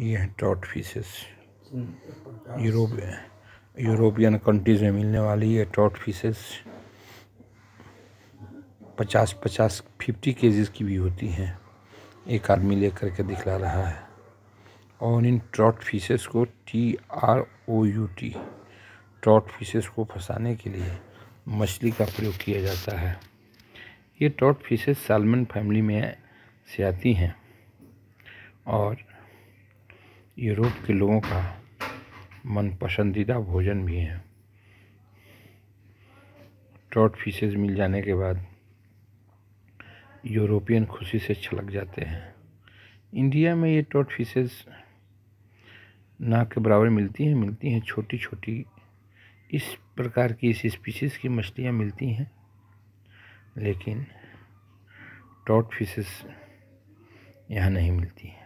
ये हैं टॉट फिशेस यूरोप यूरोपियन कंट्रीज़ में मिलने वाली ये टॉट फिशेस पचास पचास फिफ्टी के की भी होती हैं एक आदमी लेकर के दिखला रहा है और इन ट्रॉट फिशेस को T R O U T trout fishes को फंसाने के लिए मछली का प्रयोग किया जाता है ये ट्रॉट फिशेस सालमन फैमिली में से आती हैं और यूरोप के लोगों का मन पसंदीदा भोजन भी है ट्रॉट फिशेज मिल जाने के बाद यूरोपियन खुशी से छलक जाते हैं इंडिया में ये ट्रॉट फिशेज ना के बराबर मिलती हैं मिलती हैं छोटी छोटी इस प्रकार की इस स्पीशीज़ की मछलियाँ मिलती हैं लेकिन ट्रॉट फिशेस यहाँ नहीं मिलती हैं